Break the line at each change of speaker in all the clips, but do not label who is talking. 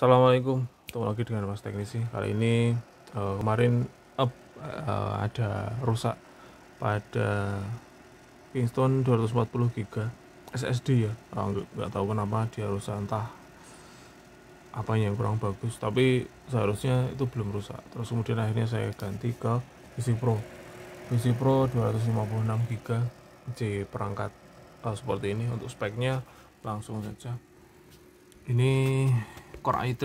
Assalamualaikum, ketemu lagi dengan Mas Teknisi. Kali ini uh, kemarin up, uh, eh, ada rusak pada Kingston 240 GB SSD ya. Oh, nggak, nggak tahu kenapa dia rusak entah apa yang kurang bagus. Tapi seharusnya itu belum rusak. Terus kemudian akhirnya saya ganti ke PC Pro. PC Pro 256 GB C perangkat uh, seperti ini untuk speknya langsung saja. Ini core i3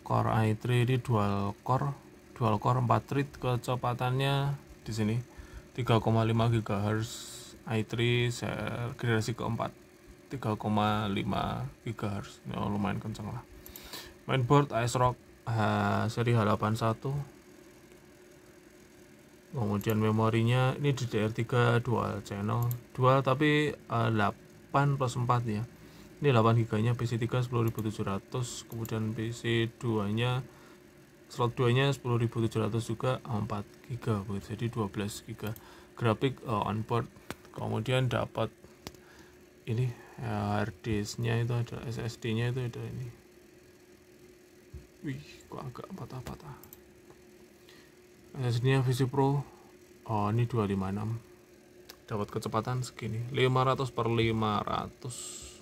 core i3 ini dual core dual core 4 thread kecepatannya di sini 3,5 GHz i3 generasi keempat 3,5 GHz ya, lumayan kenceng lah mainboard ASRock H, seri H81 kemudian memorinya ini DDR3 dual channel dual tapi uh, eh, 8 plus 4 ya ini 8 GB nya PC3 10700 kemudian PC2 nya slot 2 nya 10700 juga 4 GB jadi 12 GB grafik uh, eh, on board kemudian dapat ini ya, hard disk nya itu ada SSD nya itu ada ini wih kok agak patah-patah SSD nya VC Pro oh ini 256 dapat kecepatan segini 500 per 500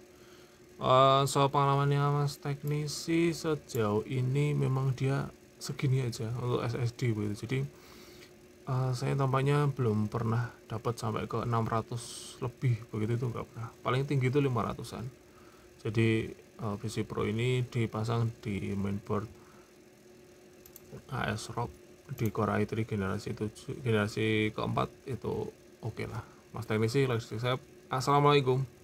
uh, soal pengalamannya mas teknisi sejauh ini memang dia segini aja untuk SSD begitu jadi uh, saya tampaknya belum pernah dapat sampai ke 600 lebih begitu itu enggak pernah paling tinggi itu 500an jadi uh, eh, PC Pro ini dipasang di mainboard AS Rock di Core i3 generasi itu generasi keempat itu oke okay lah mas teknisi lagi saya assalamualaikum